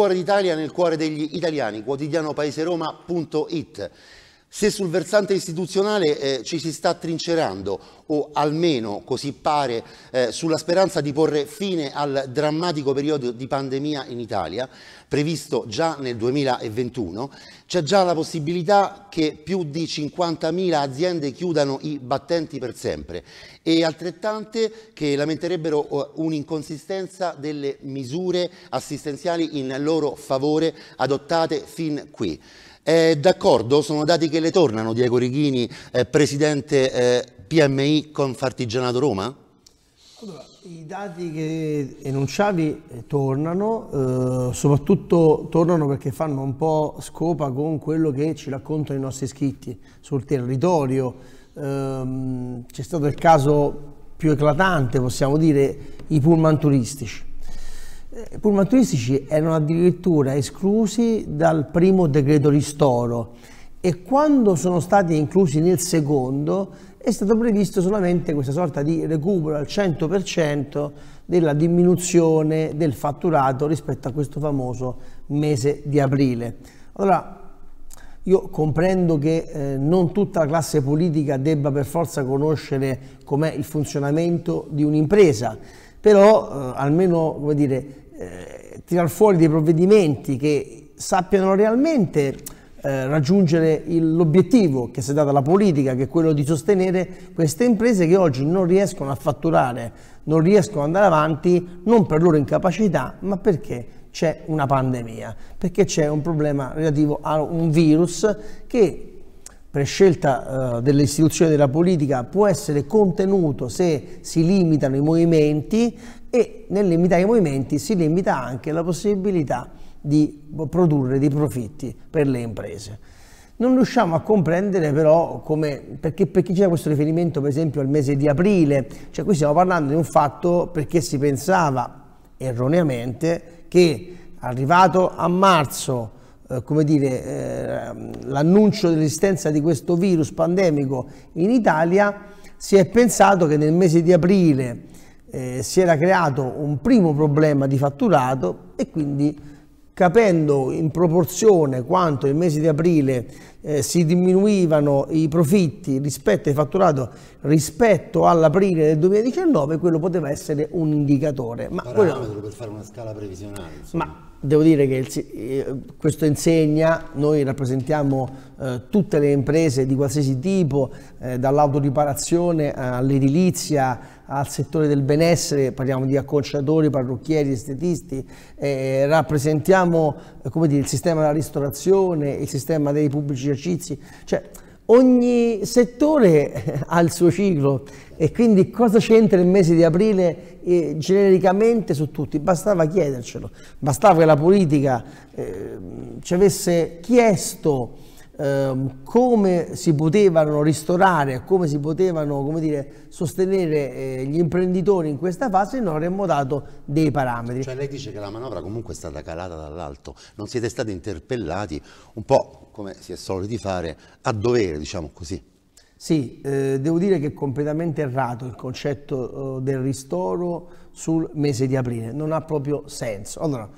cuore d'Italia, nel cuore degli italiani, quotidianopaeseroma.it. Se sul versante istituzionale eh, ci si sta trincerando, o almeno così pare, eh, sulla speranza di porre fine al drammatico periodo di pandemia in Italia, previsto già nel 2021, c'è già la possibilità che più di 50.000 aziende chiudano i battenti per sempre e altrettante che lamenterebbero eh, un'inconsistenza delle misure assistenziali in loro favore adottate fin qui. È eh, d'accordo, sono dati che le tornano Diego Righini, eh, presidente eh, PMI Confartigianato Roma? Allora, i dati che enunciavi eh, tornano, eh, soprattutto tornano perché fanno un po' scopa con quello che ci raccontano i nostri iscritti sul territorio. Ehm, c'è stato il caso più eclatante, possiamo dire, i pullman turistici i eh, pullman erano addirittura esclusi dal primo decreto ristoro e quando sono stati inclusi nel secondo è stato previsto solamente questa sorta di recupero al 100% della diminuzione del fatturato rispetto a questo famoso mese di aprile. Allora, io comprendo che eh, non tutta la classe politica debba per forza conoscere com'è il funzionamento di un'impresa, però eh, almeno come dire, eh, tirar fuori dei provvedimenti che sappiano realmente eh, raggiungere l'obiettivo che si è data alla politica, che è quello di sostenere queste imprese che oggi non riescono a fatturare, non riescono ad andare avanti, non per loro incapacità, ma perché c'è una pandemia, perché c'è un problema relativo a un virus che prescelta eh, delle istituzioni della politica può essere contenuto se si limitano i movimenti e nel limitare i movimenti si limita anche la possibilità di produrre dei profitti per le imprese. Non riusciamo a comprendere però come, perché, perché c'era questo riferimento per esempio al mese di aprile, cioè qui stiamo parlando di un fatto perché si pensava erroneamente che arrivato a marzo eh, come dire, eh, l'annuncio dell'esistenza di questo virus pandemico in Italia, si è pensato che nel mese di aprile eh, si era creato un primo problema di fatturato e quindi capendo in proporzione quanto nel mese di aprile eh, si diminuivano i profitti rispetto ai fatturati rispetto all'aprile del 2019, quello poteva essere un indicatore. Ma parametro quello, per fare una scala previsionale. Insomma. Ma devo dire che il, eh, questo insegna, noi rappresentiamo eh, tutte le imprese di qualsiasi tipo, eh, dall'autoriparazione all'edilizia, al settore del benessere, parliamo di acconciatori, parrucchieri, estetisti, eh, rappresentiamo eh, dire, il sistema della ristorazione, il sistema dei pubblici esercizi, cioè ogni settore eh, ha il suo ciclo e quindi cosa c'entra il mese di aprile eh, genericamente su tutti? Bastava chiedercelo, bastava che la politica eh, ci avesse chiesto ehm, come si potevano ristorare, come si potevano come dire, sostenere eh, gli imprenditori in questa fase, noi avremmo dato dei parametri. Cioè lei dice che la manovra comunque è stata calata dall'alto, non siete stati interpellati un po' come si è soliti fare, a dovere, diciamo così. Sì, eh, devo dire che è completamente errato il concetto eh, del ristoro sul mese di aprile, non ha proprio senso. Allora,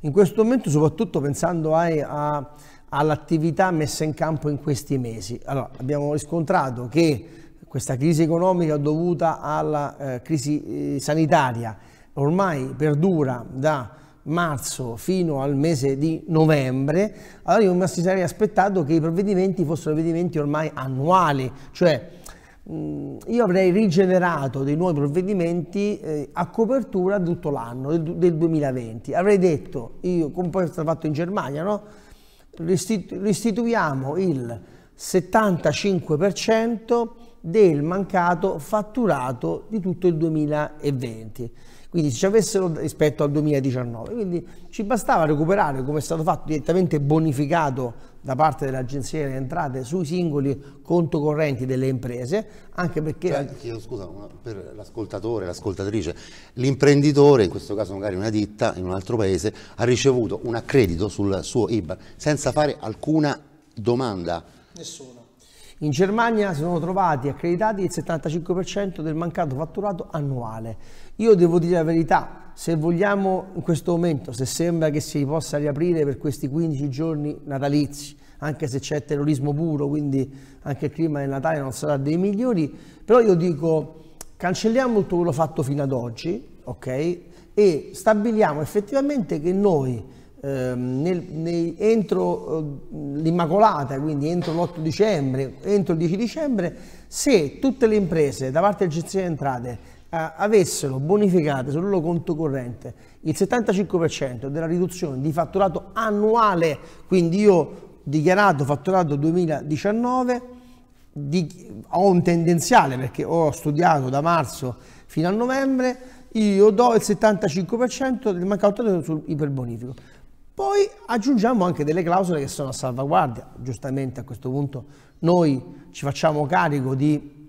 in questo momento, soprattutto pensando ai, a, all'attività messa in campo in questi mesi. Allora, abbiamo riscontrato che questa crisi economica dovuta alla eh, crisi eh, sanitaria ormai perdura da marzo fino al mese di novembre, allora io mi sarei aspettato che i provvedimenti fossero provvedimenti ormai annuali, cioè mh, mm, io avrei rigenerato dei nuovi provvedimenti eh, a copertura tutto l'anno del, del 2020. Avrei detto, io, come poi è stato fatto in Germania, no? Ristitu restituiamo il 75% del mancato fatturato di tutto il 2020 quindi se ci avessero rispetto al 2019. Quindi ci bastava recuperare, come è stato fatto direttamente bonificato da parte dell'Agenzia delle Entrate sui singoli conto correnti delle imprese, anche perché... Cioè, chiedo scusa per l'ascoltatore, l'ascoltatrice, l'imprenditore, in questo caso magari una ditta in un altro paese, ha ricevuto un accredito sul suo IBAN senza fare alcuna domanda. Nessuna in Germania si sono trovati accreditati il 75% del mancato fatturato annuale. Io devo dire la verità, se vogliamo in questo momento, se sembra che si possa riaprire per questi 15 giorni natalizi, anche se c'è terrorismo puro, quindi anche il clima del Natale non sarà dei migliori, però io dico cancelliamo tutto quello fatto fino ad oggi, ok? E stabiliamo effettivamente che noi Ehm, nel, nei, entro eh, l'Immacolata, quindi entro l'8 dicembre, entro il 10 dicembre, se tutte le imprese da parte del dell'Agenzia di Entrate eh, avessero bonificato sul loro conto corrente il 75% della riduzione di fatturato annuale, quindi io ho dichiarato fatturato 2019, di, ho un tendenziale perché ho studiato da marzo fino a novembre, io do il 75% del mancato sul iperbonifico. Poi aggiungiamo anche delle clausole che sono a salvaguardia. Giustamente a questo punto noi ci facciamo carico di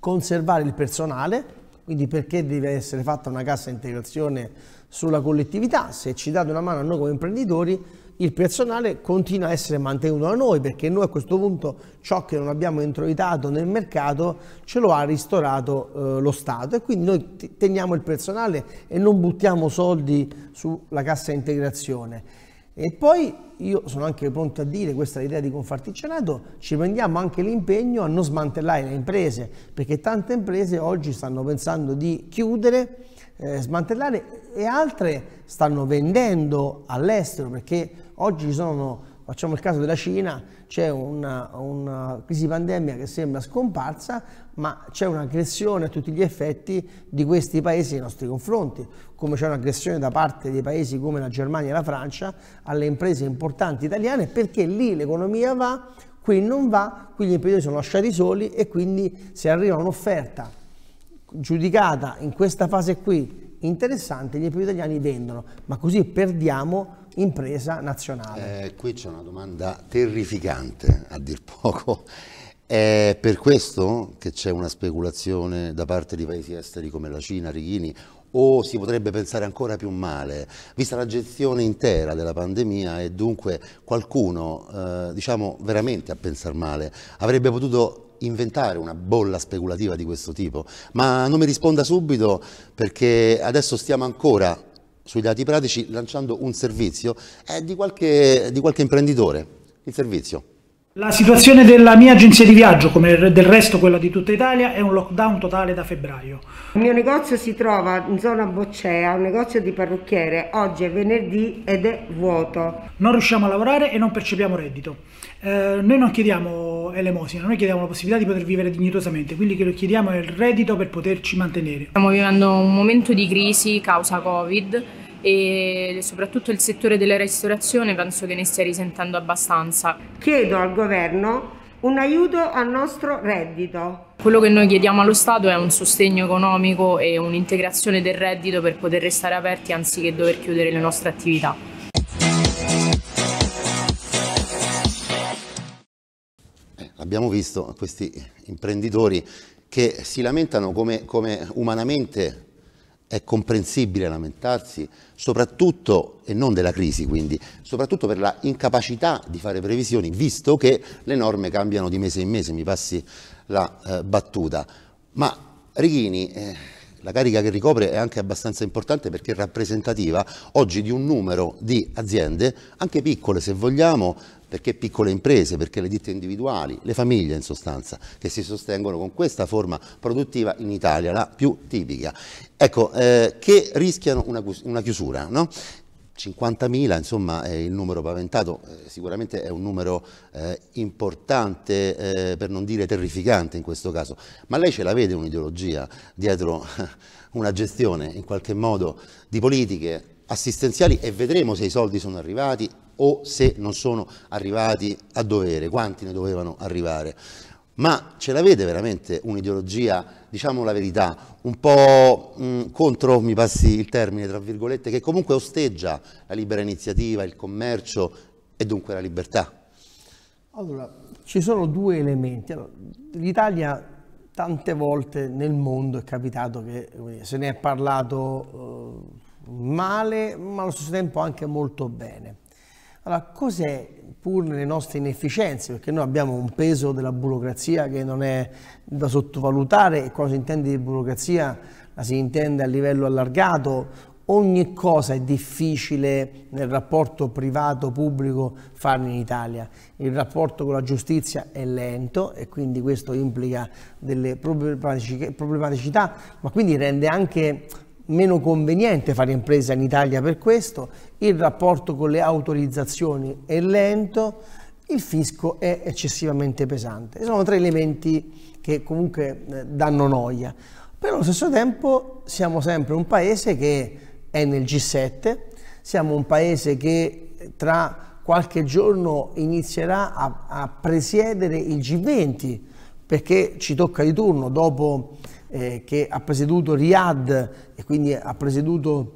conservare il personale, quindi perché deve essere fatta una cassa integrazione sulla collettività? Se ci date una mano a noi come imprenditori, il personale continua a essere mantenuto da noi perché noi a questo punto ciò che non abbiamo introitato nel mercato ce lo ha ristorato eh, lo Stato e quindi noi teniamo il personale e non buttiamo soldi sulla cassa integrazione e poi io sono anche pronto a dire, questa è l'idea di Confartigianato, ci prendiamo anche l'impegno a non smantellare le imprese, perché tante imprese oggi stanno pensando di chiudere, eh, smantellare e altre stanno vendendo all'estero, perché oggi ci sono Facciamo il caso della Cina, c'è una, una, crisi pandemica che sembra scomparsa, ma c'è un'aggressione a tutti gli effetti di questi paesi nei nostri confronti, come c'è un'aggressione da parte di paesi come la Germania e la Francia alle imprese importanti italiane, perché lì l'economia va, qui non va, qui gli imprenditori sono lasciati soli e quindi se arriva un'offerta giudicata in questa fase qui interessante, gli imprenditori italiani vendono, ma così perdiamo impresa nazionale. Eh, qui c'è una domanda terrificante, a dir poco. È per questo che c'è una speculazione da parte di paesi esteri come la Cina, Righini, o si potrebbe pensare ancora più male, vista la gestione intera della pandemia e dunque qualcuno, eh, diciamo veramente a pensare male, avrebbe potuto inventare una bolla speculativa di questo tipo, ma non mi risponda subito perché adesso stiamo ancora sui dati pratici lanciando un servizio eh, di, qualche, di qualche imprenditore, il servizio. La situazione della mia agenzia di viaggio, come del resto quella di tutta Italia, è un lockdown totale da febbraio. Il mio negozio si trova in zona Boccea, un negozio di parrucchiere, oggi è venerdì ed è vuoto. Non riusciamo a lavorare e non percepiamo reddito. Eh, noi non chiediamo elemosina, noi chiediamo la possibilità di poter vivere dignitosamente, quindi che lo chiediamo è il reddito per poterci mantenere. Stiamo vivendo un momento di crisi causa Covid e soprattutto il settore della ristorazione penso che ne stia risentendo abbastanza. Chiedo al governo un aiuto al nostro reddito. Quello che noi chiediamo allo Stato è un sostegno economico e un'integrazione del reddito per poter restare aperti anziché dover chiudere le nostre attività. Eh, abbiamo visto questi imprenditori che si lamentano come, come umanamente è comprensibile lamentarsi, soprattutto, e non della crisi quindi, soprattutto per la incapacità di fare previsioni, visto che le norme cambiano di mese in mese, mi passi la eh, battuta. Ma Righini... Eh, la carica che ricopre è anche abbastanza importante perché è rappresentativa oggi di un numero di aziende, anche piccole se vogliamo, perché piccole imprese, perché le ditte individuali, le famiglie in sostanza, che si sostengono con questa forma produttiva in Italia, la più tipica, ecco, eh, che rischiano una, una chiusura. No? 50.000 insomma è il numero paventato, eh, sicuramente è un numero eh, importante eh, per non dire terrificante in questo caso, ma lei ce la vede un'ideologia dietro una gestione in qualche modo di politiche assistenziali e vedremo se i soldi sono arrivati o se non sono arrivati a dovere, quanti ne dovevano arrivare ma ce la vede veramente un'ideologia, diciamo la verità, un po' mh, mm, contro, mi passi il termine, tra virgolette, che comunque osteggia la libera iniziativa, il commercio e dunque la libertà? Allora, ci sono due elementi. Allora, L'Italia tante volte nel mondo è capitato che se ne è parlato eh, male, ma allo stesso tempo anche molto bene. Allora, cos'è, pur nelle nostre inefficienze, perché noi abbiamo un peso della burocrazia che non è da sottovalutare, e quando si intende di burocrazia la si intende a livello allargato, ogni cosa è difficile nel rapporto privato-pubblico farne in Italia. Il rapporto con la giustizia è lento e quindi questo implica delle problematicità, ma quindi rende anche meno conveniente fare impresa in Italia per questo, il rapporto con le autorizzazioni è lento, il fisco è eccessivamente pesante. Sono tre elementi che comunque eh, danno noia, però allo stesso tempo siamo sempre un paese che è nel G7, siamo un paese che eh, tra qualche giorno inizierà a, a presiedere il G20, perché ci tocca di turno dopo eh, che ha presieduto Riyadh e quindi ha presieduto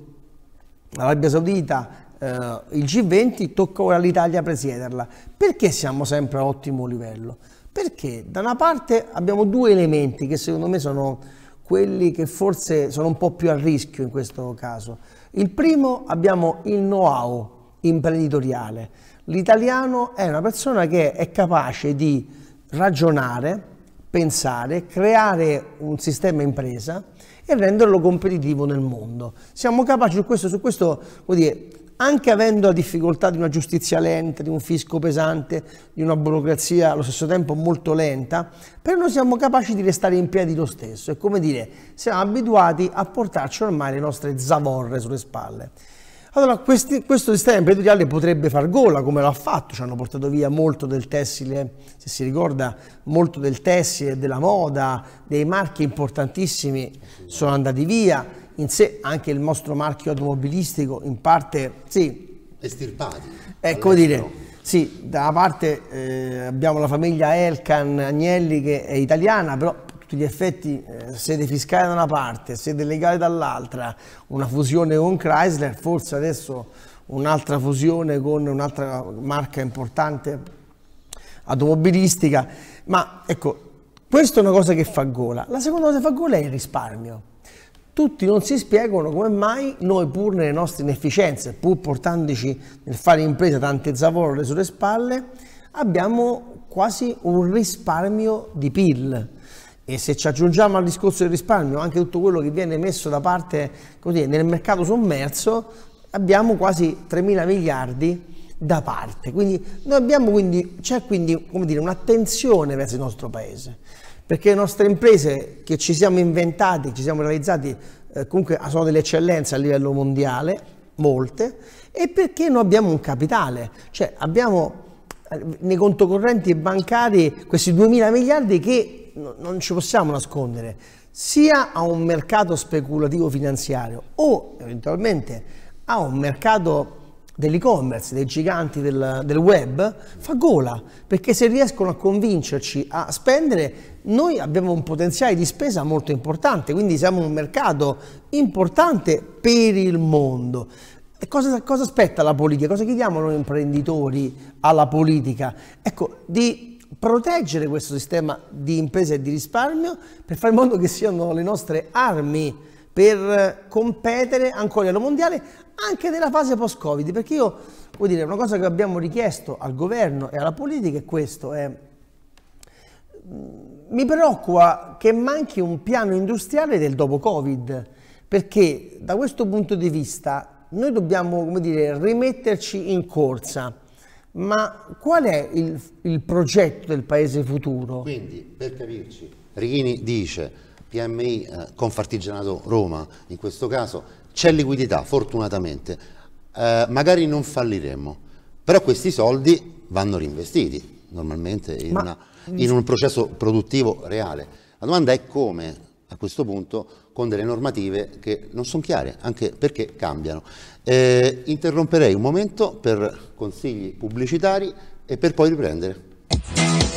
l'Arabia Saudita eh, il G20, tocca ora all'Italia presiederla. Perché siamo sempre a ottimo livello? Perché da una parte abbiamo due elementi che secondo me sono quelli che forse sono un po' più a rischio in questo caso. Il primo abbiamo il know-how imprenditoriale. L'italiano è una persona che è capace di ragionare, pensare, creare un sistema impresa e renderlo competitivo nel mondo. Siamo capaci su questo, su questo vuol dire, anche avendo la difficoltà di una giustizia lenta, di un fisco pesante, di una burocrazia allo stesso tempo molto lenta, però noi siamo capaci di restare in piedi lo stesso. È come dire, siamo abituati a portarci ormai le nostre zavorre sulle spalle. Allora, questi, questo sistema imprenditoriale potrebbe far gola, come l'ha fatto, ci hanno portato via molto del tessile, se si ricorda, molto del tessile, della moda, dei marchi importantissimi sono andati via, in sé anche il nostro marchio automobilistico in parte, sì. Estirpati. Ecco dire... Sì, da una parte eh, abbiamo la famiglia Elkan Agnelli che è italiana, però tutti gli effetti eh, sede fiscale da una parte, sede legale dall'altra, una fusione con Chrysler, forse adesso un'altra fusione con un'altra marca importante automobilistica, ma ecco, questa è una cosa che fa gola. La seconda cosa che fa gola è il risparmio. Tutti non si spiegano come mai noi pur nelle nostre inefficienze, pur portandoci nel fare impresa tante zavorre sulle spalle, abbiamo quasi un risparmio di PIL. E se ci aggiungiamo al discorso del risparmio anche tutto quello che viene messo da parte così, nel mercato sommerso, abbiamo quasi 3 mila miliardi da parte. Quindi noi abbiamo quindi, c'è quindi dire, un'attenzione verso il nostro paese, perché le nostre imprese che ci siamo inventati, ci siamo realizzati, eh, comunque sono delle eccellenze a livello mondiale, molte, e perché noi abbiamo un capitale, cioè abbiamo nei conto correnti e bancari questi 2.000 miliardi che non ci possiamo nascondere, sia a un mercato speculativo finanziario o eventualmente a un mercato dell'e-commerce, dei giganti del, del, web, fa gola, perché se riescono a convincerci a spendere, noi abbiamo un potenziale di spesa molto importante, quindi siamo un mercato importante per il mondo. E cosa, cosa aspetta la politica? Cosa chiediamo noi imprenditori alla politica? Ecco, di proteggere questo sistema di imprese e di risparmio per fare in modo che siano le nostre armi per competere ancora a livello mondiale anche nella fase post-Covid. Perché io, vuol dire, una cosa che abbiamo richiesto al governo e alla politica è questo, è, mm, mi preoccupa che manchi un piano industriale del dopo Covid, perché da questo punto di vista noi dobbiamo come dire, rimetterci in corsa. Ma qual è il, il progetto del paese futuro? Quindi, per capirci, Righini dice PMI eh, Confartigianato Roma, in questo caso, c'è liquidità, fortunatamente. Eh, magari non falliremo, però questi soldi vanno reinvestiti normalmente in, Ma... una, in un processo produttivo reale. La domanda è come a questo punto con delle normative che non sono chiare, anche perché cambiano. Eh, interromperei un momento per consigli pubblicitari e per poi riprendere.